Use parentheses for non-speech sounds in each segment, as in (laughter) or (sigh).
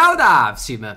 Ciao da Avsim!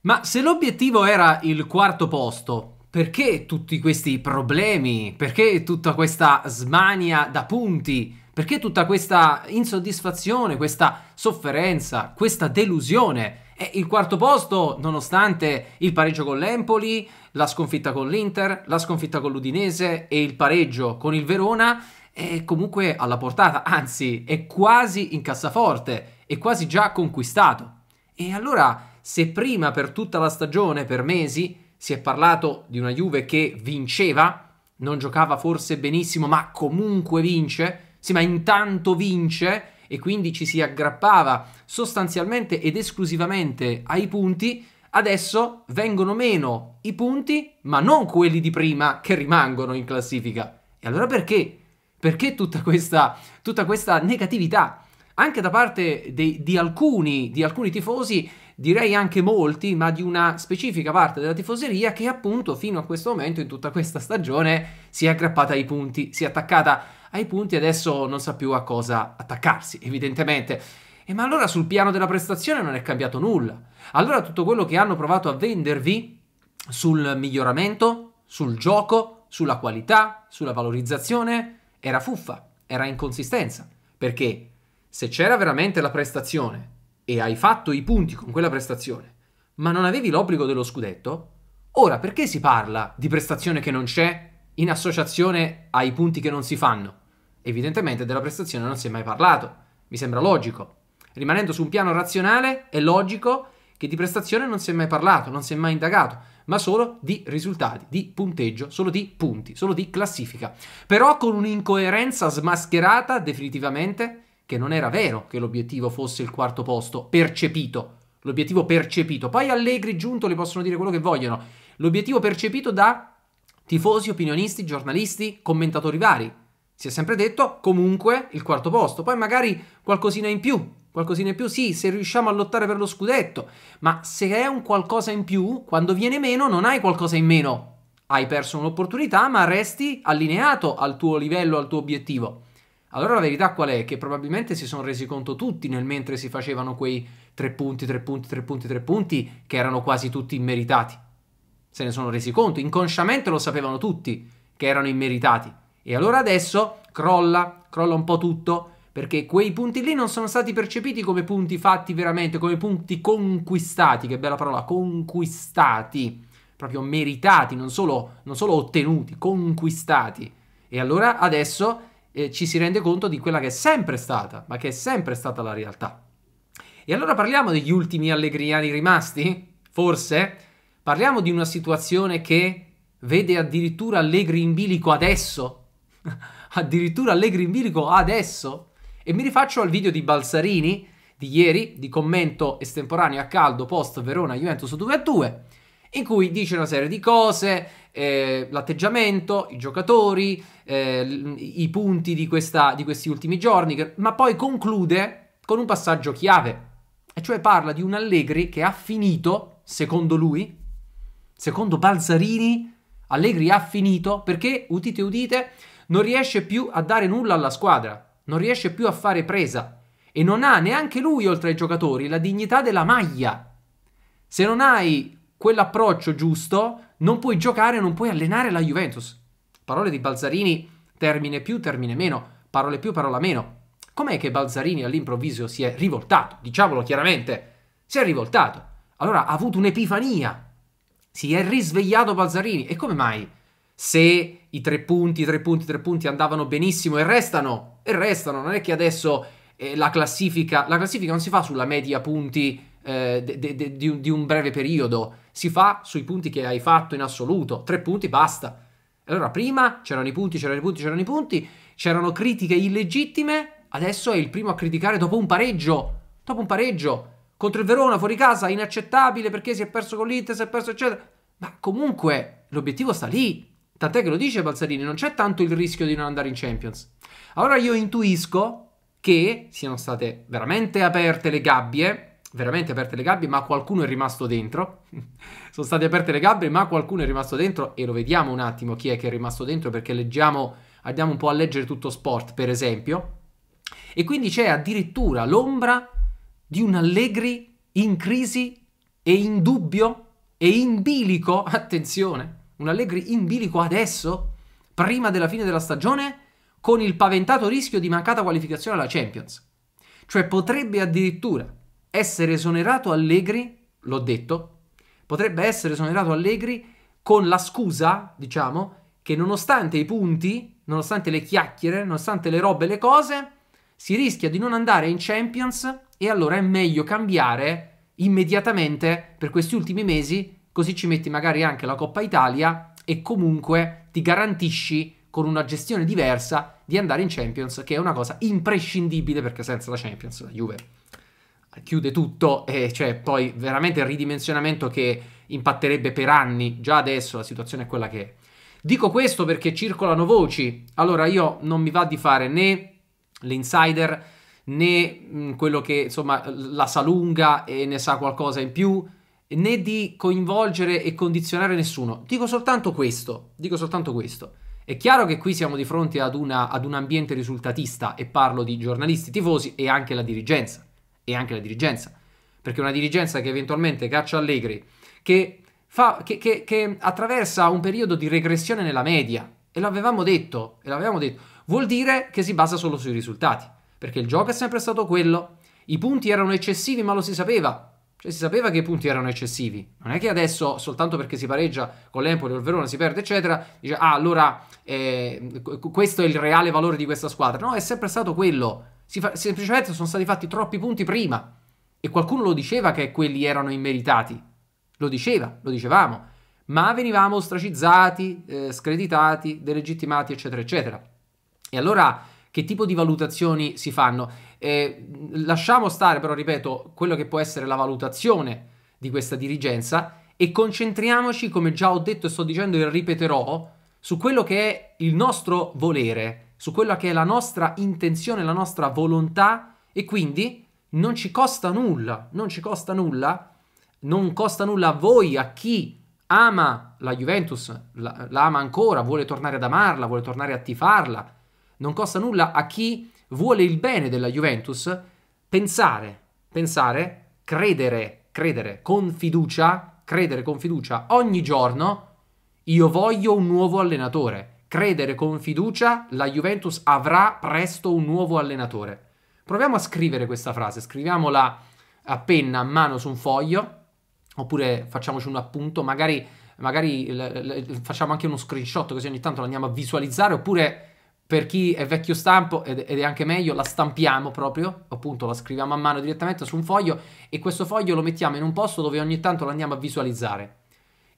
Ma se l'obiettivo era il quarto posto, perché tutti questi problemi? Perché tutta questa smania da punti? Perché tutta questa insoddisfazione, questa sofferenza, questa delusione? E il quarto posto, nonostante il pareggio con l'Empoli, la sconfitta con l'Inter, la sconfitta con l'Udinese e il pareggio con il Verona, è comunque alla portata, anzi è quasi in cassaforte, è quasi già conquistato. E allora, se prima per tutta la stagione, per mesi, si è parlato di una Juve che vinceva, non giocava forse benissimo, ma comunque vince, sì, ma intanto vince e quindi ci si aggrappava sostanzialmente ed esclusivamente ai punti, adesso vengono meno i punti, ma non quelli di prima che rimangono in classifica. E allora perché? Perché tutta questa, tutta questa negatività? anche da parte dei, di, alcuni, di alcuni tifosi, direi anche molti, ma di una specifica parte della tifoseria che appunto fino a questo momento, in tutta questa stagione, si è aggrappata ai punti, si è attaccata ai punti e adesso non sa più a cosa attaccarsi, evidentemente. E ma allora sul piano della prestazione non è cambiato nulla. Allora tutto quello che hanno provato a vendervi sul miglioramento, sul gioco, sulla qualità, sulla valorizzazione, era fuffa, era inconsistenza. Perché se c'era veramente la prestazione e hai fatto i punti con quella prestazione, ma non avevi l'obbligo dello scudetto, ora perché si parla di prestazione che non c'è in associazione ai punti che non si fanno? Evidentemente della prestazione non si è mai parlato, mi sembra logico. Rimanendo su un piano razionale, è logico che di prestazione non si è mai parlato, non si è mai indagato, ma solo di risultati, di punteggio, solo di punti, solo di classifica. Però con un'incoerenza smascherata definitivamente che non era vero che l'obiettivo fosse il quarto posto percepito, l'obiettivo percepito. Poi Allegri, Giunto le possono dire quello che vogliono. L'obiettivo percepito da tifosi, opinionisti, giornalisti, commentatori vari. Si è sempre detto comunque il quarto posto, poi magari qualcosina in più, qualcosina in più sì, se riusciamo a lottare per lo scudetto, ma se è un qualcosa in più, quando viene meno non hai qualcosa in meno. Hai perso un'opportunità, ma resti allineato al tuo livello, al tuo obiettivo. Allora la verità qual è? Che probabilmente si sono resi conto tutti nel mentre si facevano quei tre punti, tre punti, tre punti, tre punti che erano quasi tutti immeritati. Se ne sono resi conto, inconsciamente lo sapevano tutti che erano immeritati. E allora adesso crolla, crolla un po' tutto, perché quei punti lì non sono stati percepiti come punti fatti veramente, come punti conquistati, che bella parola, conquistati, proprio meritati, non solo, non solo ottenuti, conquistati. E allora adesso eh, ci si rende conto di quella che è sempre stata, ma che è sempre stata la realtà. E allora parliamo degli ultimi allegriani rimasti? Forse? Parliamo di una situazione che vede addirittura Allegri in bilico adesso? (laughs) addirittura Allegri in bilico adesso? E mi rifaccio al video di Balsarini di ieri, di commento estemporaneo a caldo post Verona Juventus 2 a 2 in cui dice una serie di cose, eh, l'atteggiamento, i giocatori, eh, i punti di, questa, di questi ultimi giorni, ma poi conclude con un passaggio chiave, e cioè parla di un Allegri che ha finito, secondo lui, secondo Balzarini, Allegri ha finito perché, udite udite, non riesce più a dare nulla alla squadra, non riesce più a fare presa e non ha neanche lui, oltre ai giocatori, la dignità della maglia. Se non hai quell'approccio giusto, non puoi giocare, non puoi allenare la Juventus. Parole di Balzarini, termine più, termine meno, parole più, parola meno. Com'è che Balzarini all'improvviso si è rivoltato? Diciamolo chiaramente, si è rivoltato. Allora ha avuto un'epifania, si è risvegliato Balzarini. E come mai? Se i tre punti, i tre punti, i tre punti andavano benissimo e restano, e restano, non è che adesso eh, la classifica, la classifica non si fa sulla media punti eh, de, de, di, un, di un breve periodo, si fa sui punti che hai fatto in assoluto, tre punti basta. Allora prima c'erano i punti, c'erano i punti, c'erano i punti, c'erano critiche illegittime, adesso è il primo a criticare dopo un pareggio, dopo un pareggio, contro il Verona fuori casa, inaccettabile perché si è perso con l'Inter, si è perso eccetera. Ma comunque l'obiettivo sta lì, tant'è che lo dice Balzarini, non c'è tanto il rischio di non andare in Champions. Allora io intuisco che siano state veramente aperte le gabbie veramente aperte le gabbie, ma qualcuno è rimasto dentro. (laughs) Sono state aperte le gabbie, ma qualcuno è rimasto dentro e lo vediamo un attimo chi è che è rimasto dentro perché leggiamo, andiamo un po' a leggere tutto sport, per esempio. E quindi c'è addirittura l'ombra di un Allegri in crisi e in dubbio e in bilico, (laughs) attenzione, un Allegri in bilico adesso, prima della fine della stagione, con il paventato rischio di mancata qualificazione alla Champions. Cioè potrebbe addirittura essere esonerato Allegri, l'ho detto, potrebbe essere esonerato Allegri con la scusa, diciamo, che nonostante i punti, nonostante le chiacchiere, nonostante le robe e le cose, si rischia di non andare in Champions e allora è meglio cambiare immediatamente per questi ultimi mesi, così ci metti magari anche la Coppa Italia e comunque ti garantisci con una gestione diversa di andare in Champions, che è una cosa imprescindibile perché senza la Champions la Juve chiude tutto e cioè poi veramente il ridimensionamento che impatterebbe per anni. Già adesso la situazione è quella che è. Dico questo perché circolano voci. Allora io non mi va di fare né l'insider né quello che insomma la sa lunga e ne sa qualcosa in più né di coinvolgere e condizionare nessuno. Dico soltanto questo, dico soltanto questo. È chiaro che qui siamo di fronte ad, una, ad un ambiente risultatista e parlo di giornalisti, tifosi e anche la dirigenza e anche la dirigenza. Perché una dirigenza che eventualmente caccia Allegri, che, fa, che, che, che attraversa un periodo di regressione nella media, e l'avevamo detto, e l'avevamo detto, vuol dire che si basa solo sui risultati, perché il gioco è sempre stato quello. I punti erano eccessivi, ma lo si sapeva. Cioè si sapeva che i punti erano eccessivi. Non è che adesso, soltanto perché si pareggia con l'Empoli o il Verona, si perde, eccetera, dice, ah, allora eh, questo è il reale valore di questa squadra. No, è sempre stato quello. Fa, semplicemente sono stati fatti troppi punti prima. E qualcuno lo diceva che quelli erano immeritati. Lo diceva, lo dicevamo. Ma venivamo ostracizzati, eh, screditati, delegittimati, eccetera, eccetera. E allora che tipo di valutazioni si fanno? Eh, lasciamo stare, però, ripeto, quello che può essere la valutazione di questa dirigenza e concentriamoci, come già ho detto e sto dicendo e ripeterò, su quello che è il nostro volere su quella che è la nostra intenzione, la nostra volontà e quindi non ci costa nulla, non ci costa nulla, non costa nulla a voi, a chi ama la Juventus, la, la ama ancora, vuole tornare ad amarla, vuole tornare a tifarla, non costa nulla a chi vuole il bene della Juventus pensare, pensare, credere, credere con fiducia, credere con fiducia ogni giorno, io voglio un nuovo allenatore credere con fiducia la Juventus avrà presto un nuovo allenatore. Proviamo a scrivere questa frase, scriviamola a penna, a mano su un foglio, oppure facciamoci un appunto, magari, magari le, le, facciamo anche uno screenshot così ogni tanto lo andiamo a visualizzare, oppure per chi è vecchio stampo ed, ed è anche meglio, la stampiamo proprio, appunto la scriviamo a mano direttamente su un foglio e questo foglio lo mettiamo in un posto dove ogni tanto lo andiamo a visualizzare.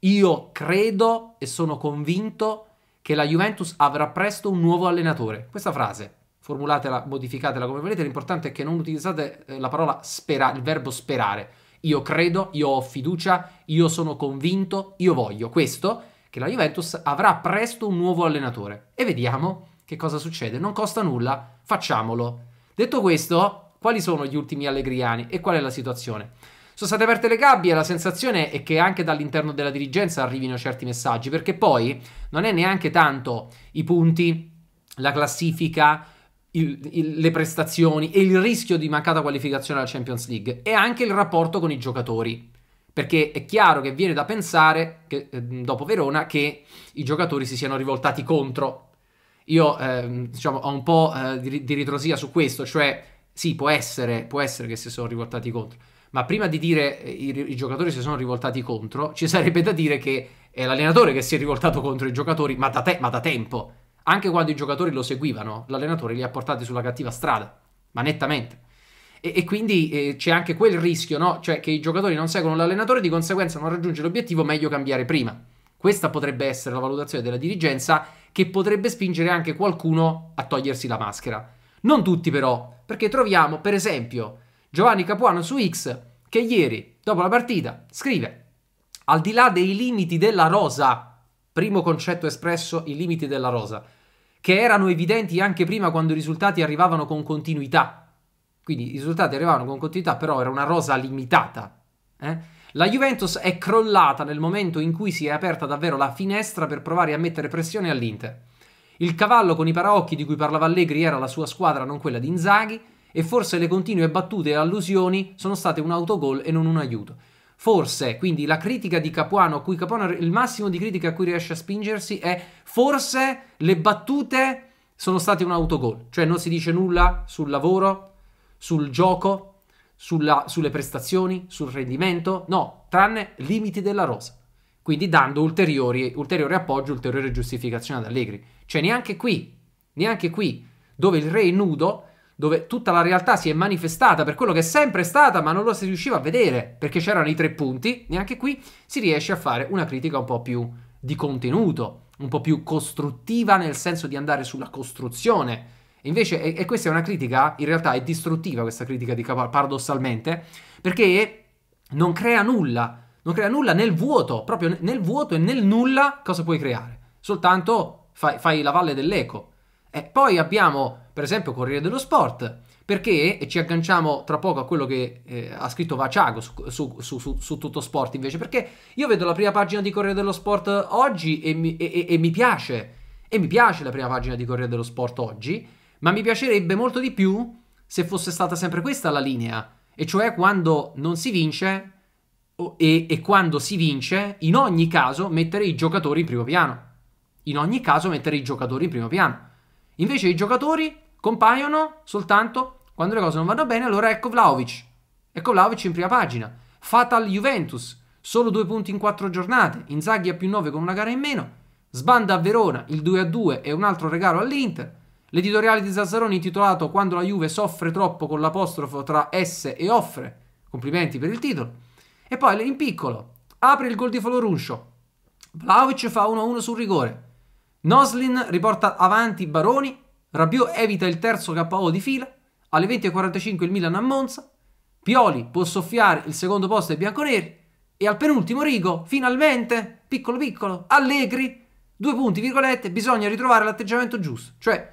Io credo e sono convinto che la Juventus avrà presto un nuovo allenatore. Questa frase, formulatela, modificatela come volete, l'importante è che non utilizzate eh, la parola spera, il verbo sperare. Io credo, io ho fiducia, io sono convinto, io voglio. Questo che la Juventus avrà presto un nuovo allenatore. E vediamo che cosa succede. Non costa nulla, facciamolo. Detto questo, quali sono gli ultimi allegriani e qual è la situazione? sono state aperte le gabbie, la sensazione è che anche dall'interno della dirigenza arrivino certi messaggi, perché poi non è neanche tanto i punti, la classifica, il, il, le prestazioni e il rischio di mancata qualificazione alla Champions League, è anche il rapporto con i giocatori. Perché è chiaro che viene da pensare, che, ehm, dopo Verona, che i giocatori si siano rivoltati contro. Io eh, diciamo, ho un po' eh, di, di, ritrosia su questo, cioè sì, può essere, può essere che si sono rivoltati contro ma prima di dire eh, i, i giocatori si sono rivoltati contro, ci sarebbe da dire che è l'allenatore che si è rivoltato contro i giocatori, ma da, te- ma da tempo. Anche quando i giocatori lo seguivano, l'allenatore li ha portati sulla cattiva strada, ma nettamente. E, e quindi eh, c'è anche quel rischio, no? Cioè che i giocatori non seguono l'allenatore, di conseguenza non raggiunge l'obiettivo, meglio cambiare prima. Questa potrebbe essere la valutazione della dirigenza che potrebbe spingere anche qualcuno a togliersi la maschera. Non tutti però, perché troviamo, per esempio, Giovanni Capuano su X che ieri, dopo la partita, scrive al di là dei limiti della rosa, primo concetto espresso, i limiti della rosa, che erano evidenti anche prima quando i risultati arrivavano con continuità. Quindi i risultati arrivavano con continuità, però era una rosa limitata. Eh? La Juventus è crollata nel momento in cui si è aperta davvero la finestra per provare a mettere pressione all'Inter. Il cavallo con i paraocchi di cui parlava Allegri era la sua squadra, non quella di Inzaghi e forse le continue battute e allusioni sono state un autogol e non un aiuto. Forse, quindi la critica di Capuano, a cui Capuano il massimo di critica a cui riesce a spingersi è forse le battute sono state un autogol, cioè non si dice nulla sul lavoro, sul gioco, sulla, sulle prestazioni, sul rendimento, no, tranne limiti della rosa. Quindi dando ulteriori, ulteriore appoggio, ulteriore giustificazione ad Allegri. Cioè neanche qui, neanche qui, dove il re è nudo dove tutta la realtà si è manifestata per quello che è sempre stata, ma non lo si riusciva a vedere perché c'erano i tre punti, neanche qui si riesce a fare una critica un po' più di contenuto, un po' più costruttiva nel senso di andare sulla costruzione. Invece, e, e questa è una critica, in realtà è distruttiva questa critica di Caval, paradossalmente, perché non crea nulla, non crea nulla nel vuoto, proprio nel vuoto e nel nulla cosa puoi creare? Soltanto fai, fai la valle dell'eco, e poi abbiamo, per esempio, Corriere dello Sport, perché, e ci agganciamo tra poco a quello che eh, ha scritto Vaciago su, su, su, su, Tutto Sport invece, perché io vedo la prima pagina di Corriere dello Sport oggi e mi, e, e, e mi piace, e mi piace la prima pagina di Corriere dello Sport oggi, ma mi piacerebbe molto di più se fosse stata sempre questa la linea, e cioè quando non si vince e, e, quando si vince, in ogni caso mettere i giocatori in primo piano. In ogni caso mettere i giocatori in primo piano. Invece i giocatori compaiono soltanto quando le cose non vanno bene, allora ecco Vlaovic. Ecco Vlaovic in prima pagina. Fatal Juventus, solo due punti in quattro giornate, Inzaghi a più 9 con una gara in meno, sbanda a Verona, il 2-2 e un altro regalo all'Inter, l'editoriale di Zazzaroni intitolato Quando la Juve soffre troppo con l'apostrofo tra S e offre, complimenti per il titolo, e poi in piccolo, apre il gol di Foloruncio, Vlaovic fa 1-1 sul rigore, Noslin riporta avanti Baroni, Rabiot evita il terzo KO di fila, alle 20.45 il Milan a Monza, Pioli può soffiare il secondo posto ai bianconeri e al penultimo rigo, finalmente, piccolo piccolo, Allegri, due punti, virgolette, bisogna ritrovare l'atteggiamento giusto, cioè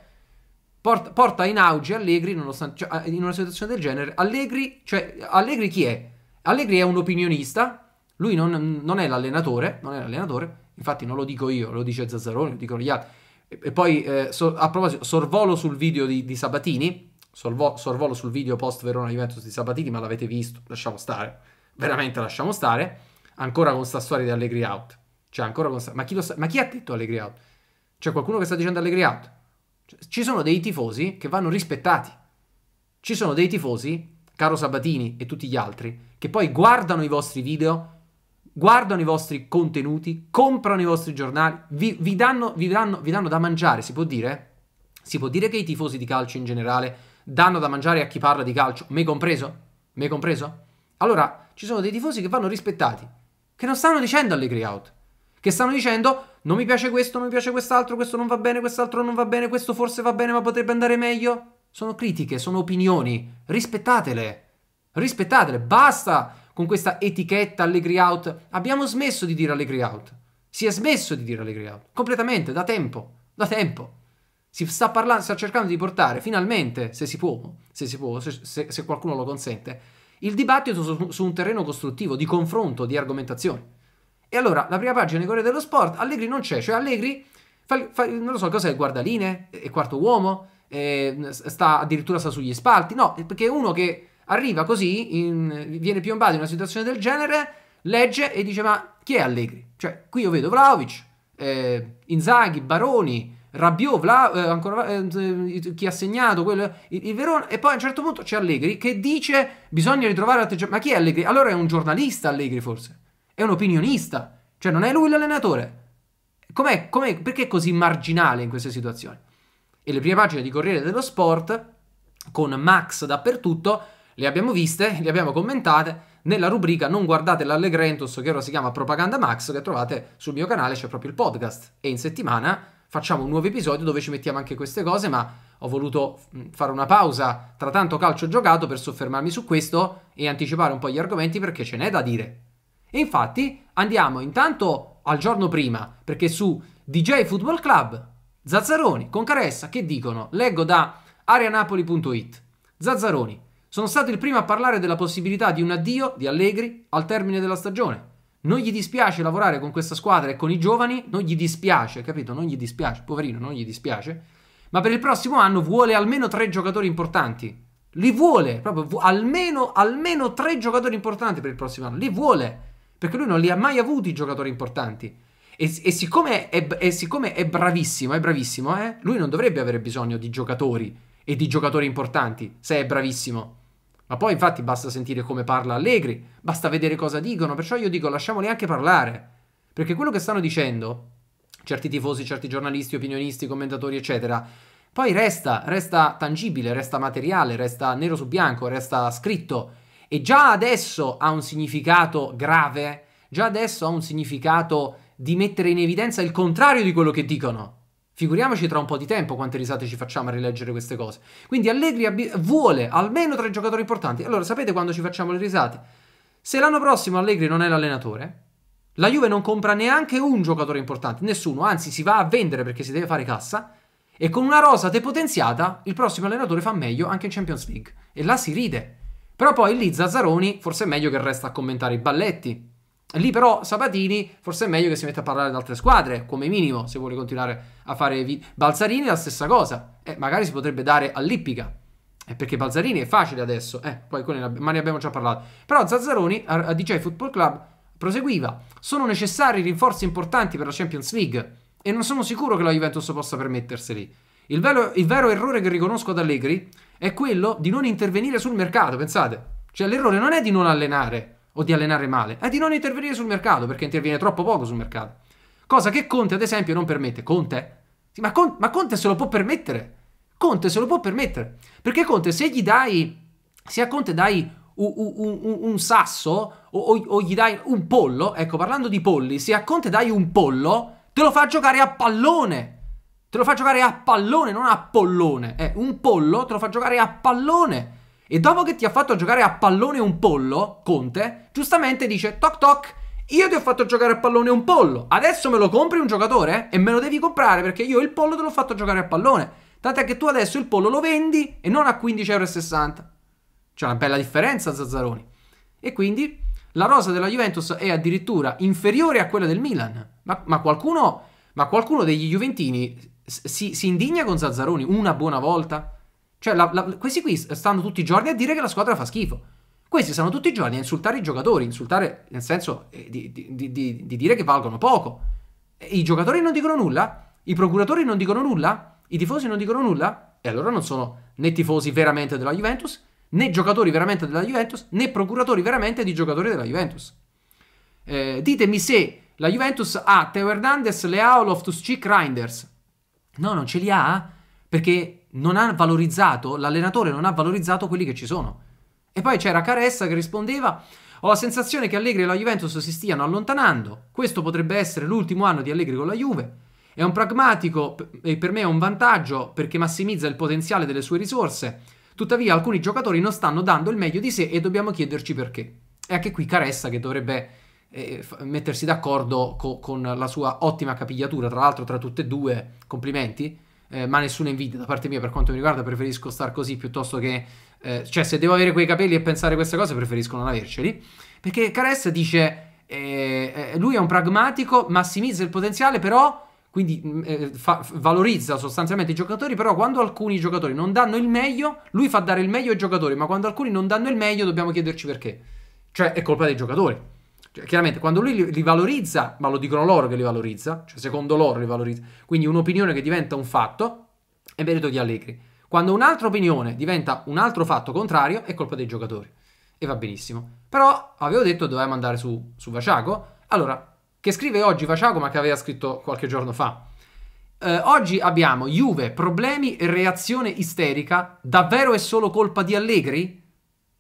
porta, porta in auge Allegri nonostante, cioè, eh, in una situazione del genere. Allegri, cioè, Allegri chi è? Allegri è un opinionista, lui non, non è l'allenatore, non è l'allenatore, Infatti non lo dico io, lo dice Zazzaroni, lo dicono gli altri. E, e poi, eh, so, a proposito, sorvolo sul video di, di Sabatini, sorvo, sorvolo sul video post Verona-Juventus di Sabatini, ma l'avete visto, lasciamo stare, veramente lasciamo stare, ancora con sta storia di Allegri out. Cioè, ancora con sta... ma, chi sa... ma chi ha detto Allegri out? C'è qualcuno che sta dicendo Allegri out? Cioè, ci sono dei tifosi che vanno rispettati. Ci sono dei tifosi, caro Sabatini e tutti gli altri, che poi guardano i vostri video guardano i vostri contenuti, comprano i vostri giornali, vi, vi, danno, vi, danno, vi danno da mangiare, si può dire? Si può dire che i tifosi di calcio in generale danno da mangiare a chi parla di calcio, me compreso? Me compreso? Allora, ci sono dei tifosi che vanno rispettati, che non stanno dicendo allegri out, che stanno dicendo non mi piace questo, non mi piace quest'altro, questo non va bene, quest'altro non va bene, questo forse va bene ma potrebbe andare meglio. Sono critiche, sono opinioni, rispettatele, rispettatele, basta con questa etichetta Allegri out. Abbiamo smesso di dire Allegri out. Si è smesso di dire Allegri out. Completamente, da tempo. Da tempo. Si sta parlando, sta cercando di portare finalmente, se si può, se, si può, se, se, se qualcuno lo consente, il dibattito su, su un terreno costruttivo, di confronto, di argomentazione. E allora, la prima pagina di Corriere dello Sport, Allegri non c'è, cioè Allegri, fa, fa, non lo so, cos'è, guardaline, è quarto uomo, è, sta, addirittura sta sugli spalti, no, perché è uno che arriva così, in, viene piombato in una situazione del genere, legge e dice ma chi è Allegri? Cioè qui io vedo Vlaovic, eh, Inzaghi, Baroni, Rabiot, Vla, eh, ancora, eh, chi ha segnato quello, il, il, Verona e poi a un certo punto c'è Allegri che dice bisogna ritrovare l'atteggiamento, ma chi è Allegri? Allora è un giornalista Allegri forse, è un opinionista, cioè non è lui l'allenatore. Com'è, com'è, perché è così marginale in queste situazioni? E le prime pagine di Corriere dello Sport, con Max dappertutto, le abbiamo viste, le abbiamo commentate nella rubrica Non guardate l'Allegrentus, che ora si chiama Propaganda Max, che trovate sul mio canale, c'è proprio il podcast. E in settimana facciamo un nuovo episodio dove ci mettiamo anche queste cose, ma ho voluto mm, fare una pausa tra tanto calcio giocato per soffermarmi su questo e anticipare un po' gli argomenti perché ce n'è da dire. E infatti andiamo intanto al giorno prima, perché su DJ Football Club, Zazzaroni, con Caressa che dicono? Leggo da arianapoli.it Zazzaroni, sono stato il primo a parlare della possibilità di un addio di Allegri al termine della stagione. Non gli dispiace lavorare con questa squadra e con i giovani, non gli dispiace, capito? Non gli dispiace, poverino, non gli dispiace. Ma per il prossimo anno vuole almeno tre giocatori importanti. Li vuole, proprio vu- almeno, almeno tre giocatori importanti per il prossimo anno. Li vuole, perché lui non li ha mai avuti i giocatori importanti. E, e, siccome, è, e siccome, è, bravissimo, è bravissimo, eh? lui non dovrebbe avere bisogno di giocatori e di giocatori importanti, se è bravissimo. Ma poi infatti basta sentire come parla Allegri, basta vedere cosa dicono, perciò io dico lasciamoli anche parlare, perché quello che stanno dicendo certi tifosi, certi giornalisti, opinionisti, commentatori, eccetera, poi resta, resta tangibile, resta materiale, resta nero su bianco, resta scritto e già adesso ha un significato grave, già adesso ha un significato di mettere in evidenza il contrario di quello che dicono. Figuriamoci tra un po' di tempo quante risate ci facciamo a rileggere queste cose. Quindi Allegri ab- vuole almeno tre giocatori importanti. Allora sapete quando ci facciamo le risate? Se l'anno prossimo Allegri non è l'allenatore, la Juve non compra neanche un giocatore importante, nessuno, anzi si va a vendere perché si deve fare cassa. E con una rosa depotenziata, il prossimo allenatore fa meglio anche in Champions League. E là si ride. Però poi lì Zazzaroni forse è meglio che resta a commentare i balletti, Lì però Sabatini forse è meglio che si metta a parlare ad altre squadre, come minimo, se vuole continuare a fare vi- Balzarini è la stessa cosa. Eh, magari si potrebbe dare all'Ippica. Eh, perché Balzarini è facile adesso, eh, poi ne ma ne abbiamo già parlato. Però Zazzaroni a, a DJ Football Club proseguiva. Sono necessari rinforzi importanti per la Champions League e non sono sicuro che la Juventus possa permetterseli. Il, velo, il vero errore che riconosco ad Allegri è quello di non intervenire sul mercato, pensate. Cioè l'errore non è di non allenare, o di allenare male, è di non intervenire sul mercato perché interviene troppo poco sul mercato. Cosa che Conte, ad esempio, non permette. Conte? Sì, ma, Con ma Conte se lo può permettere. Conte se lo può permettere. Perché Conte, se gli dai, se a Conte dai un, un, un, un sasso o, o, o, gli dai un pollo, ecco, parlando di polli, se a Conte dai un pollo, te lo fa giocare a pallone. Te lo fa giocare a pallone, non a pollone. Eh, un pollo te lo fa giocare a pallone. E dopo che ti ha fatto giocare a pallone un pollo, Conte, giustamente dice toc toc, io ti ho fatto giocare a pallone un pollo, adesso me lo compri un giocatore e me lo devi comprare perché io il pollo te l'ho fatto giocare a pallone. Tant'è che tu adesso il pollo lo vendi e non a 15,60€. C'è una bella differenza, Zazzaroni. E quindi la rosa della Juventus è addirittura inferiore a quella del Milan. Ma, ma, qualcuno, ma qualcuno, degli Juventini si, si indigna con Zazzaroni una buona volta? Cioè, la, la, questi qui stanno tutti i giorni a dire che la squadra fa schifo. Questi stanno tutti i giorni a insultare i giocatori, insultare nel senso eh, di, di, di, di dire che valgono poco. I giocatori non dicono nulla? I procuratori non dicono nulla? I tifosi non dicono nulla? E allora non sono né tifosi veramente della Juventus, né giocatori veramente della Juventus, né procuratori veramente di giocatori della Juventus. Eh, ditemi se la Juventus ha Teo Hernandez, Leao, Loftus-Cheek, Reinders. No, non ce li ha perché non ha valorizzato, l'allenatore non ha valorizzato quelli che ci sono. E poi c'era Caressa che rispondeva: Ho la sensazione che Allegri e la Juventus si stiano allontanando. Questo potrebbe essere l'ultimo anno di Allegri con la Juve. È un pragmatico e per me è un vantaggio perché massimizza il potenziale delle sue risorse. Tuttavia, alcuni giocatori non stanno dando il meglio di sé e dobbiamo chiederci perché. E anche qui Caressa che dovrebbe eh, mettersi d'accordo co- con la sua ottima capigliatura, tra l'altro tra tutte e due, complimenti eh, ma nessuna invidia da parte mia per quanto mi riguarda, preferisco star così piuttosto che... Eh, cioè se devo avere quei capelli e pensare queste cose preferisco non averceli, perché Caress dice eh, eh lui è un pragmatico, massimizza il potenziale però... Quindi mm, eh, fa, valorizza sostanzialmente i giocatori, però quando alcuni giocatori non danno il meglio, lui fa dare il meglio ai giocatori, ma quando alcuni non danno il meglio dobbiamo chiederci perché. Cioè è colpa dei giocatori. Cioè, chiaramente quando lui li valorizza, ma lo dicono loro che li valorizza, cioè secondo loro li valorizza, quindi un'opinione che diventa un fatto è merito di Allegri. Quando un'altra opinione diventa un altro fatto contrario è colpa dei giocatori. E va benissimo. Però avevo detto dovevamo andare su, su Vaciago, allora che scrive oggi Vaciago ma che aveva scritto qualche giorno fa. Eh, oggi abbiamo Juve, problemi, reazione isterica, davvero è solo colpa di Allegri?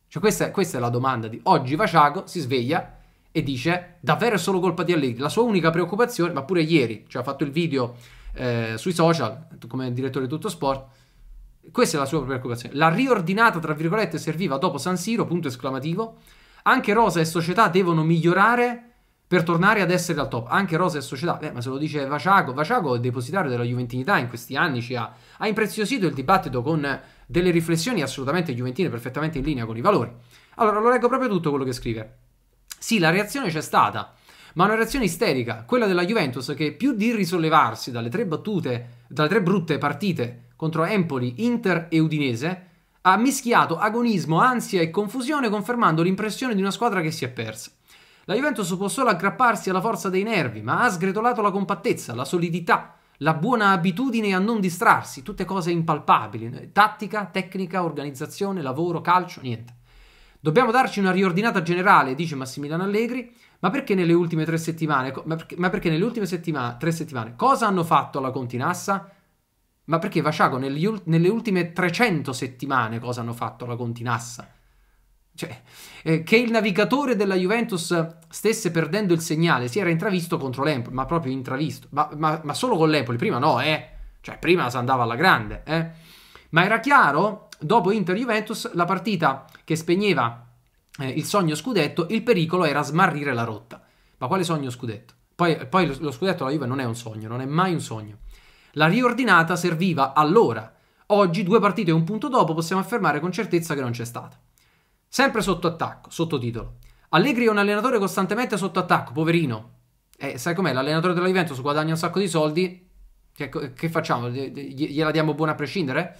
Cioè questa, questa è la domanda di oggi Vaciago si sveglia e dice davvero è solo colpa di Allegri. La sua unica preoccupazione, ma pure ieri, cioè ha fatto il video eh, sui social come direttore di Tutto Sport, questa è la sua preoccupazione. La riordinata, tra virgolette, serviva dopo San Siro, punto esclamativo. Anche Rosa e società devono migliorare per tornare ad essere al top. Anche Rosa e società, eh, ma se lo dice Vaciago, Vaciago è depositario della Juventinità in questi anni, ci ha, ha impreziosito il dibattito con delle riflessioni assolutamente juventine, perfettamente in linea con i valori. Allora, lo leggo proprio tutto quello che scrive. Sì, la reazione c'è stata, ma una reazione isterica, quella della Juventus che più di risollevarsi dalle tre battute, dalle tre brutte partite contro Empoli, Inter e Udinese, ha mischiato agonismo, ansia e confusione confermando l'impressione di una squadra che si è persa. La Juventus può solo aggrapparsi alla forza dei nervi, ma ha sgretolato la compattezza, la solidità, la buona abitudine a non distrarsi, tutte cose impalpabili, tattica, tecnica, organizzazione, lavoro, calcio, niente. Dobbiamo darci una riordinata generale, dice Massimiliano Allegri, ma perché nelle ultime tre settimane, ma perché, ma perché nelle ultime settima, tre settimane, cosa hanno fatto alla Continassa? Ma perché Vasciago negli, nelle ultime 300 settimane cosa hanno fatto alla Continassa? Cioè, eh, che il navigatore della Juventus stesse perdendo il segnale si era intravisto contro l'Empoli, ma proprio intravisto, ma, ma, ma solo con l'Empoli, prima no, eh? Cioè, prima si andava alla grande, eh? Ma era chiaro, dopo Inter-Juventus, la partita che spegneva eh, il sogno scudetto, il pericolo era smarrire la rotta. Ma quale sogno scudetto? Poi, poi lo, lo scudetto alla Juve non è un sogno, non è mai un sogno. La riordinata serviva allora. Oggi, due partite e un punto dopo, possiamo affermare con certezza che non c'è stata. Sempre sotto attacco, sottotitolo. Allegri è un allenatore costantemente sotto attacco, poverino. Eh, sai com'è? L'allenatore della Juventus guadagna un sacco di soldi. Che, che facciamo? Gliela diamo buona a prescindere?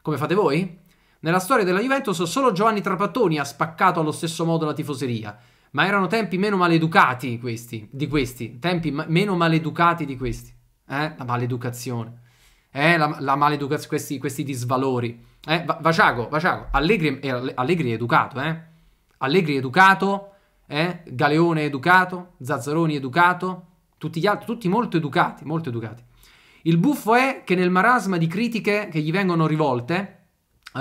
Come fate voi? Nella storia della Juventus solo Giovanni Trapattoni ha spaccato allo stesso modo la tifoseria, ma erano tempi meno maleducati questi, di questi, tempi ma meno maleducati di questi. Eh, la maleducazione. Eh, la, la maleducazione, questi, questi, disvalori. Eh, Vaciago, Vaciago, Allegri, eh, Allegri è educato, eh. Allegri è educato, eh. Galeone è educato, Zazzaroni è educato, tutti gli altri, tutti molto educati, molto educati. Il buffo è che nel marasma di critiche che gli vengono rivolte,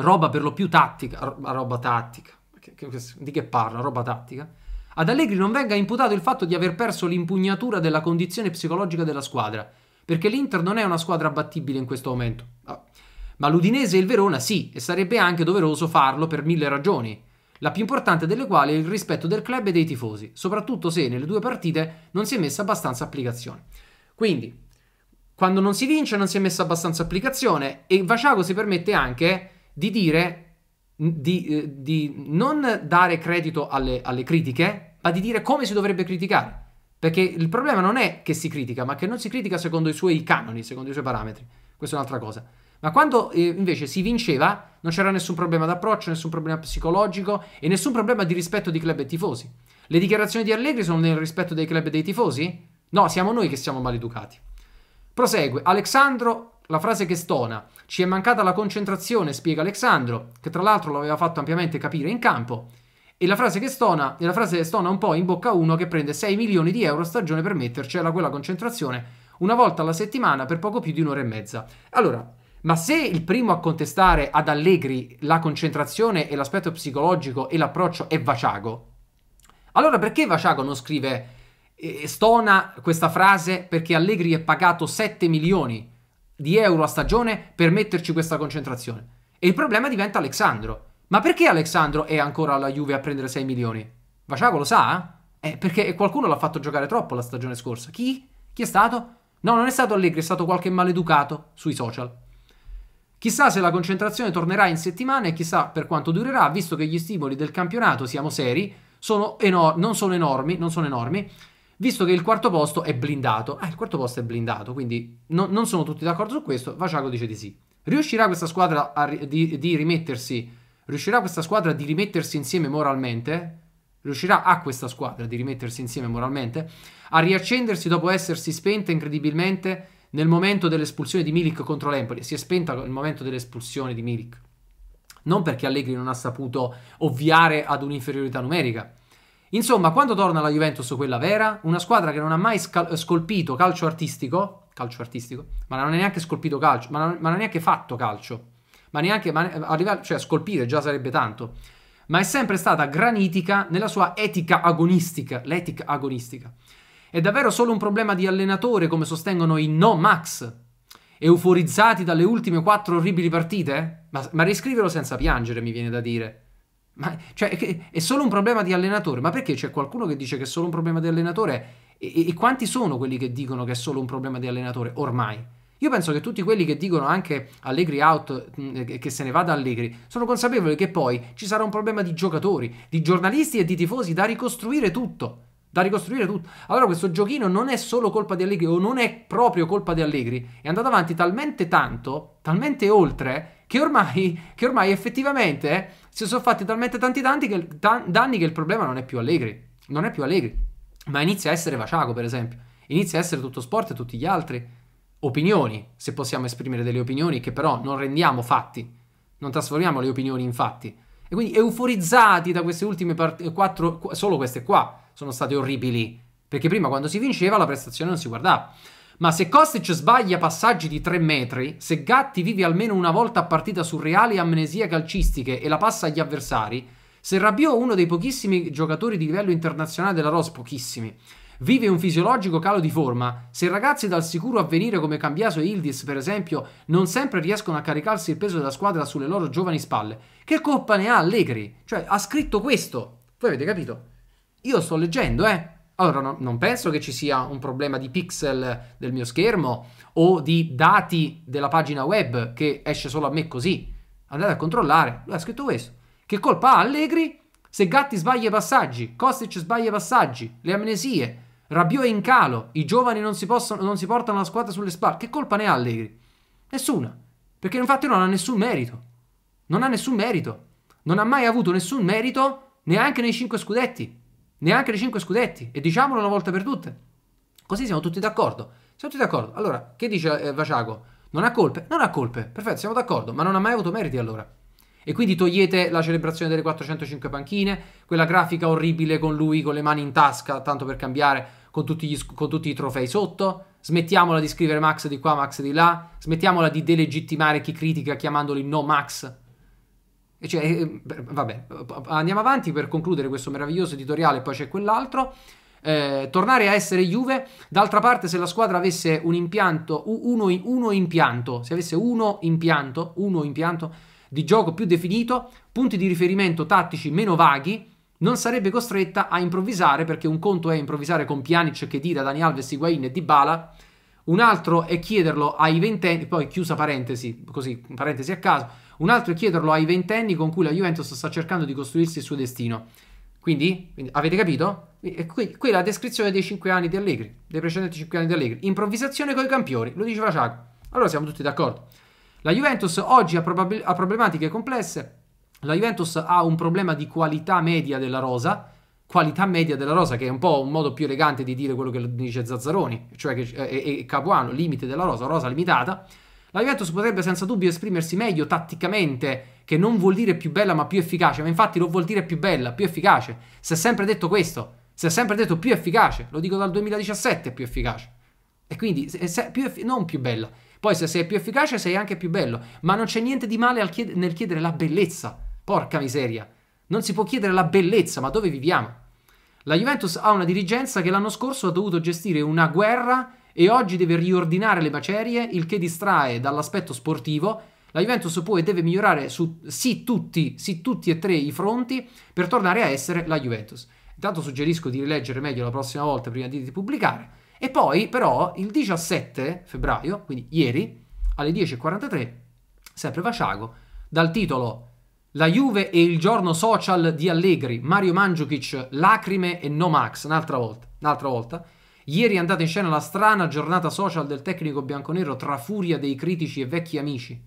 roba per lo più tattica, roba tattica, di che parla, roba tattica, ad Allegri non venga imputato il fatto di aver perso l'impugnatura della condizione psicologica della squadra, perché l'Inter non è una squadra battibile in questo momento. Ah, ma l'Udinese e il Verona sì, e sarebbe anche doveroso farlo per mille ragioni, la più importante delle quali è il rispetto del club e dei tifosi, soprattutto se nelle due partite non si è messa abbastanza applicazione. Quindi, quando non si vince non si è messa abbastanza applicazione e Vaciago si permette anche di dire di, eh, di non dare credito alle, alle critiche, ma di dire come si dovrebbe criticare. Perché il problema non è che si critica, ma che non si critica secondo i suoi canoni, secondo i suoi parametri. Questa è un'altra cosa. Ma quando eh, invece si vinceva, non c'era nessun problema d'approccio, nessun problema psicologico e nessun problema di rispetto di club e tifosi. Le dichiarazioni di Allegri sono nel rispetto dei club e dei tifosi? No, siamo noi che siamo maleducati. Prosegue, Alexandro la frase che stona, ci è mancata la concentrazione, spiega Alexandro, che tra l'altro l'aveva fatto ampiamente capire in campo. E la frase che stona, e la frase che stona un po' in bocca a uno che prende 6 milioni di euro stagione per mettercela quella concentrazione una volta alla settimana per poco più di un'ora e mezza. Allora, ma se il primo a contestare ad Allegri la concentrazione e l'aspetto psicologico e l'approccio è Vaciago, allora perché Vaciago non scrive eh, stona questa frase perché Allegri è pagato 7 milioni? di euro a stagione per metterci questa concentrazione. E il problema diventa Alexandro. Ma perché Alexandro è ancora alla Juve a prendere 6 milioni? Vasciago lo sa? Eh? eh, perché qualcuno l'ha fatto giocare troppo la stagione scorsa. Chi? Chi è stato? No, non è stato Allegri, è stato qualche maleducato sui social. Chissà se la concentrazione tornerà in settimana e chissà per quanto durerà, visto che gli stimoli del campionato, siamo seri, sono eno- non sono enormi, non sono enormi Visto che il quarto posto è blindato, ah, il quarto posto è blindato, quindi no, non sono tutti d'accordo su questo. Vaciago dice di sì. Riuscirà questa squadra a, di, di rimettersi? Riuscirà questa squadra di rimettersi insieme moralmente? riuscirà a questa squadra di rimettersi insieme moralmente, a riaccendersi dopo essersi spenta incredibilmente nel momento dell'espulsione di Milik contro l'Empoli. Si è spenta nel momento dell'espulsione di Milik. Non perché Allegri non ha saputo ovviare ad un'inferiorità numerica, Insomma, quando torna la Juventus quella vera, una squadra che non ha mai scal- scolpito calcio artistico, calcio artistico, ma non ha neanche scolpito calcio, ma non, ma non ha neanche fatto calcio, ma neanche, ma, arrivare, cioè scolpire già sarebbe tanto, ma è sempre stata granitica nella sua etica agonistica, l'etica agonistica. È davvero solo un problema di allenatore, come sostengono i no Max, euforizzati dalle ultime quattro orribili partite? Ma, ma riscriverlo senza piangere, mi viene da dire. Ma, cioè, è solo un problema di allenatore. Ma perché c'è qualcuno che dice che è solo un problema di allenatore? E, e, quanti sono quelli che dicono che è solo un problema di allenatore ormai? Io penso che tutti quelli che dicono anche Allegri out, mm, eh, che se ne vada Allegri, sono consapevoli che poi ci sarà un problema di giocatori, di giornalisti e di tifosi da ricostruire tutto. Da ricostruire tutto. Allora questo giochino non è solo colpa di Allegri o non è proprio colpa di Allegri, è andato avanti talmente tanto, talmente oltre, che ormai, che ormai effettivamente si sono fatti talmente tanti danni che, danni che il problema non è più Allegri, non è più Allegri, ma inizia a essere Vaciago per esempio, inizia a essere tutto sport e tutti gli altri opinioni, se possiamo esprimere delle opinioni che però non rendiamo fatti, non trasformiamo le opinioni in fatti. E quindi euforizzati da queste ultime part- quattro, solo queste qua sono state orribili, perché prima quando si vinceva la prestazione non si guardava. Ma se Kostic sbaglia passaggi di 3 metri, se Gatti vive almeno una volta a partita su reali amnesie calcistiche e la passa agli avversari, se Rabiot, uno dei pochissimi giocatori di livello internazionale della Ross, pochissimi, vive un fisiologico calo di forma, se ragazzi dal sicuro avvenire come Cambiaso e Ildis, per esempio, non sempre riescono a caricarsi il peso della squadra sulle loro giovani spalle, che colpa ne ha Allegri? Cioè, ha scritto questo. Voi avete capito? Io sto leggendo, eh. Allora, no, non penso che ci sia un problema di pixel del mio schermo o di dati della pagina web che esce solo a me così. Andate a controllare. Lui ha scritto questo. Che colpa ha Allegri se Gatti sbaglia i passaggi, Kostic sbaglia i passaggi, le amnesie, Rabiot è in calo, i giovani non si, possono, non si portano la squadra sulle spalle. Che colpa ne ha Allegri? Nessuna. Perché infatti non ha nessun merito. Non ha nessun merito. Non ha mai avuto nessun merito neanche nei cinque scudetti neanche dei 5 scudetti, e diciamolo una volta per tutte. Così siamo tutti d'accordo. Siamo tutti d'accordo. Allora, che dice eh, Vaciago? Non ha colpe? Non ha colpe, perfetto, siamo d'accordo, ma non ha mai avuto meriti allora. E quindi togliete la celebrazione delle 405 panchine, quella grafica orribile con lui con le mani in tasca, tanto per cambiare, con tutti, gli, con tutti i trofei sotto, smettiamola di scrivere Max di qua, Max di là, smettiamola di delegittimare chi critica chiamandoli no Max, cioè, eh, vabbè, andiamo avanti per concludere questo meraviglioso editoriale, poi c'è quell'altro. Eh, tornare a essere Juve. D'altra parte, se la squadra avesse un impianto, uno, uno impianto, se avesse uno impianto, uno impianto di gioco più definito, punti di riferimento tattici meno vaghi, non sarebbe costretta a improvvisare perché un conto è improvvisare con Pjanic, Kedira, Dani Alves, Higuain e Dybala un altro è chiederlo ai ventenni, poi chiusa parentesi, così, parentesi a caso, un altro è chiederlo ai ventenni con cui la Juventus sta cercando di costruirsi il suo destino. Quindi, avete capito? Qui, qui la descrizione dei cinque anni di Allegri, dei precedenti cinque anni di Allegri. Improvvisazione con i campioni, lo diceva Ciago. Allora siamo tutti d'accordo. La Juventus oggi ha, probab- ha problematiche complesse, la Juventus ha un problema di qualità media della rosa, qualità media della rosa, che è un po' un modo più elegante di dire quello che dice Zazzaroni, cioè che, eh, eh, Capuano, limite della rosa, rosa limitata, la Juventus potrebbe senza dubbio esprimersi meglio tatticamente, che non vuol dire più bella ma più efficace, ma infatti lo vuol dire più bella, più efficace. Si è sempre detto questo, si è sempre detto più efficace, lo dico dal 2017 più efficace. E quindi se, se, più, non più bella. Poi se sei più efficace sei anche più bello, ma non c'è niente di male chied- nel chiedere la bellezza. Porca miseria. Non si può chiedere la bellezza, ma dove viviamo? La Juventus ha una dirigenza che l'anno scorso ha dovuto gestire una guerra e oggi deve riordinare le macerie, il che distrae dall'aspetto sportivo. La Juventus può e deve migliorare su sì tutti, sì tutti e tre i fronti per tornare a essere la Juventus. Intanto suggerisco di rileggere meglio la prossima volta prima di pubblicare. E poi però il 17 febbraio, quindi ieri, alle 10.43, sempre Vaciago, dal titolo la Juve e il giorno social di Allegri, Mario Mandzukic, lacrime e no Max, un'altra volta, un'altra volta. Ieri è andata in scena la strana giornata social del tecnico bianconero tra furia dei critici e vecchi amici.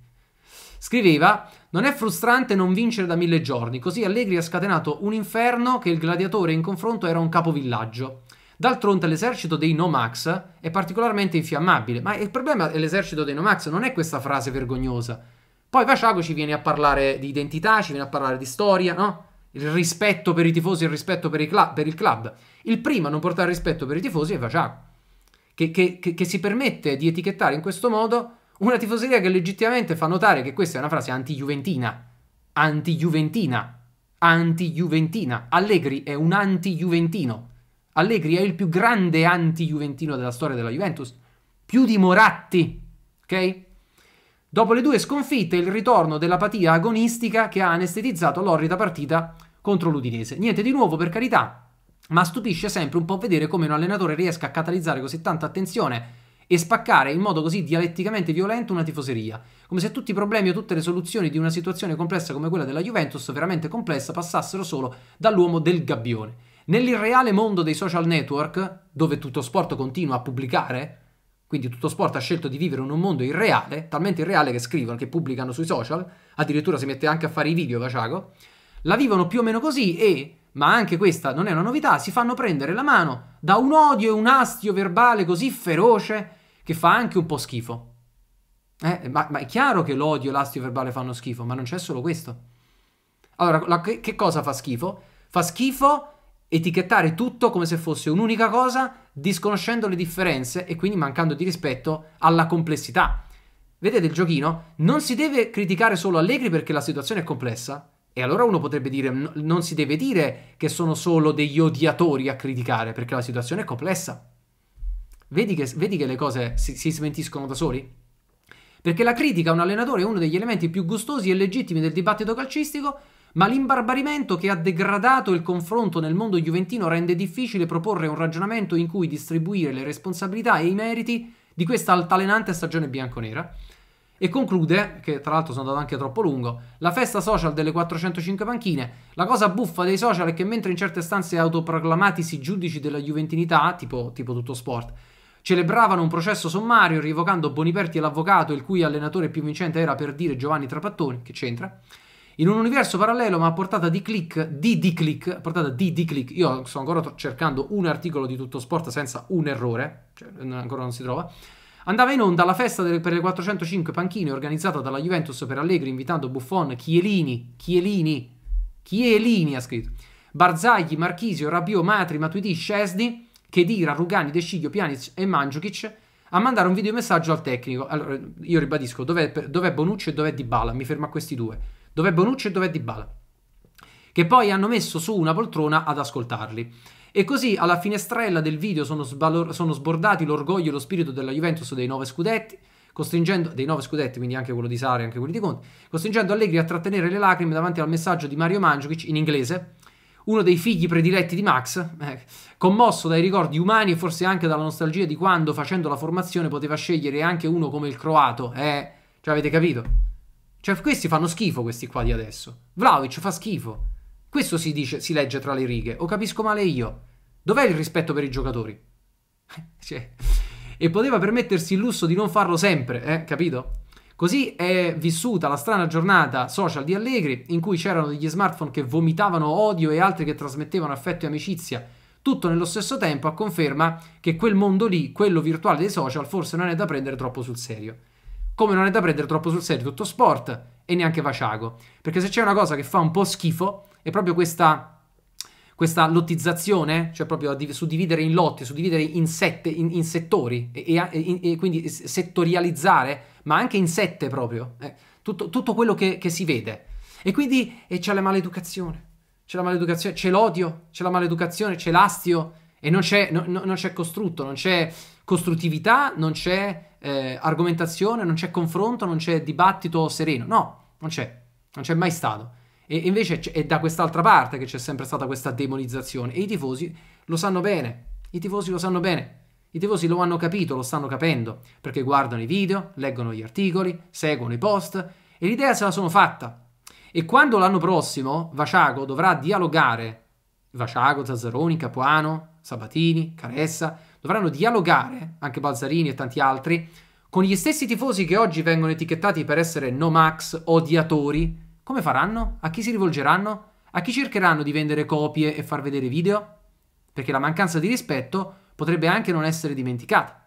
Scriveva, non è frustrante non vincere da mille giorni, così Allegri ha scatenato un inferno che il gladiatore in confronto era un capovillaggio. D'altronde l'esercito dei Nomax è particolarmente infiammabile, ma il problema dell'esercito dei Nomax non è questa frase vergognosa poi Vasciago ci viene a parlare di identità, ci viene a parlare di storia, no? Il rispetto per i tifosi, il rispetto per, cl- per il club. Il primo a non portare rispetto per i tifosi è Vasciago, che, che, che, che si permette di etichettare in questo modo una tifoseria che legittimamente fa notare che questa è una frase anti-juventina. Anti-juventina. Anti-juventina. Allegri è un anti-juventino. Allegri è il più grande anti-juventino della storia della Juventus. Più di Moratti. Ok? Dopo le due sconfitte, il ritorno dell'apatia agonistica che ha anestetizzato l'orrida partita contro l'Udinese. Niente di nuovo, per carità, ma stupisce sempre un po' vedere come un allenatore riesca a catalizzare così tanta attenzione e spaccare in modo così dialetticamente violento una tifoseria, come se tutti i problemi o tutte le soluzioni di una situazione complessa come quella della Juventus, veramente complessa, passassero solo dall'uomo del gabbione. Nell'irreale mondo dei social network, dove tutto sport continua a pubblicare, quindi tutto sport ha scelto di vivere in un mondo irreale, talmente irreale che scrivono, che pubblicano sui social, addirittura si mette anche a fare i video Vaciago. La vivono più o meno così e, ma anche questa non è una novità, si fanno prendere la mano da un odio e un astio verbale così feroce che fa anche un po' schifo. Eh, ma, ma, è chiaro che l'odio e l'astio verbale fanno schifo, ma non c'è solo questo. Allora, la, che, che cosa fa schifo? Fa schifo etichettare tutto come se fosse un'unica cosa, disconoscendo le differenze e quindi mancando di rispetto alla complessità. Vedete il giochino? Non si deve criticare solo Allegri perché la situazione è complessa. E allora uno potrebbe dire, n- non si deve dire che sono solo degli odiatori a criticare perché la situazione è complessa. Vedi che, vedi che le cose si, si smentiscono da soli? Perché la critica a un allenatore è uno degli elementi più gustosi e legittimi del dibattito calcistico ma l'imbarbarimento che ha degradato il confronto nel mondo juventino rende difficile proporre un ragionamento in cui distribuire le responsabilità e i meriti di questa altalenante stagione bianconera. E conclude, che tra l'altro sono andato anche troppo lungo, la festa social delle 405 panchine. La cosa buffa dei social è che mentre in certe stanze autoproclamatisi giudici della juventinità, tipo, tipo tutto sport, celebravano un processo sommario rievocando Boniperti e l'avvocato, il cui allenatore più vincente era per dire Giovanni Trapattoni, che c'entra, in un universo parallelo ma a portata di click, di di click, a portata di di click. Io sto ancora cercando un articolo di tutto sport senza un errore, cioè ancora non si trova. Andava in onda la festa delle, per le 405 panchine organizzata dalla Juventus per Allegri invitando Buffon, Chielini, Chielini, Chielini ha scritto, Barzagli, Marchisio, Rabiot, Matri, Matuidi, Scesni, Chedira, Rugani, De Sciglio, Pjanic e Mandzukic a mandare un videomessaggio al tecnico. Allora, io ribadisco, dov'è, dov'è Bonucci e dov'è Dybala? Mi fermo a questi due dov'è Bonucci e dov'è Dybala, che poi hanno messo su una poltrona ad ascoltarli. E così alla finestrella del video sono, sbalor- sono sbordati l'orgoglio e lo spirito della Juventus dei nove scudetti, costringendo dei nove scudetti, quindi anche quello di Sari, anche quello di Conte, costringendo Allegri a trattenere le lacrime davanti al messaggio di Mario Mandzukic in inglese, uno dei figli prediletti di Max, (laughs) eh, commosso dai ricordi umani e forse anche dalla nostalgia di quando facendo la formazione poteva scegliere anche uno come il croato, eh, cioè avete capito? Cioè, questi fanno schifo, questi qua di adesso. Vlaovic fa schifo. Questo si, dice, si legge tra le righe. O capisco male io. Dov'è il rispetto per i giocatori? (laughs) cioè, e poteva permettersi il lusso di non farlo sempre, eh? capito? Così è vissuta la strana giornata social di Allegri, in cui c'erano degli smartphone che vomitavano odio e altri che trasmettevano affetto e amicizia, tutto nello stesso tempo a conferma che quel mondo lì, quello virtuale dei social, forse non è da prendere troppo sul serio. Come non è da prendere troppo sul serio tutto sport e neanche Vaciago. Perché se c'è una cosa che fa un po' schifo è proprio questa, questa lottizzazione, cioè proprio suddividere in lotti, suddividere in, sette, in, in settori e, e, e, quindi settorializzare, ma anche in sette proprio, eh, tutto, tutto, quello che, che, si vede. E quindi e c'è la maleducazione, c'è la maleducazione, c'è l'odio, c'è la maleducazione, c'è l'astio e non c'è, no, no, non c'è costrutto, non c'è costruttività, non c'è eh, argomentazione, non c'è confronto, non c'è dibattito sereno. No, non c'è, non c'è mai stato. E invece è da quest'altra parte che c'è sempre stata questa demonizzazione. E i tifosi lo sanno bene. I tifosi lo sanno bene. I tifosi lo hanno capito, lo stanno capendo. Perché guardano i video, leggono gli articoli, seguono i post. E l'idea se la sono fatta. E quando l'anno prossimo Vaciago dovrà dialogare, Vaciago, Zazzaroni, Capuano, Sabatini, Caressa, dovranno dialogare, anche Balzarini e tanti altri, con gli stessi tifosi che oggi vengono etichettati per essere no max, odiatori, come faranno? A chi si rivolgeranno? A chi cercheranno di vendere copie e far vedere video? Perché la mancanza di rispetto potrebbe anche non essere dimenticata.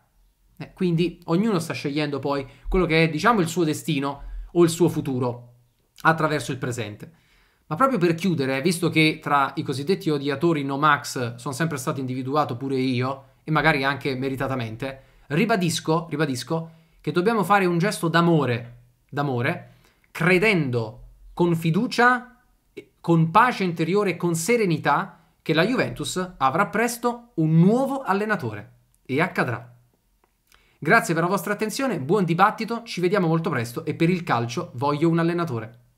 Eh, quindi ognuno sta scegliendo poi quello che è, diciamo, il suo destino o il suo futuro attraverso il presente. Ma proprio per chiudere, visto che tra i cosiddetti odiatori no max sono sempre stato individuato pure io, e magari anche meritatamente, ribadisco, ribadisco che dobbiamo fare un gesto d'amore, d'amore, credendo con fiducia, con pace interiore e con serenità che la Juventus avrà presto un nuovo allenatore e accadrà. Grazie per la vostra attenzione, buon dibattito, ci vediamo molto presto e per il calcio voglio un allenatore.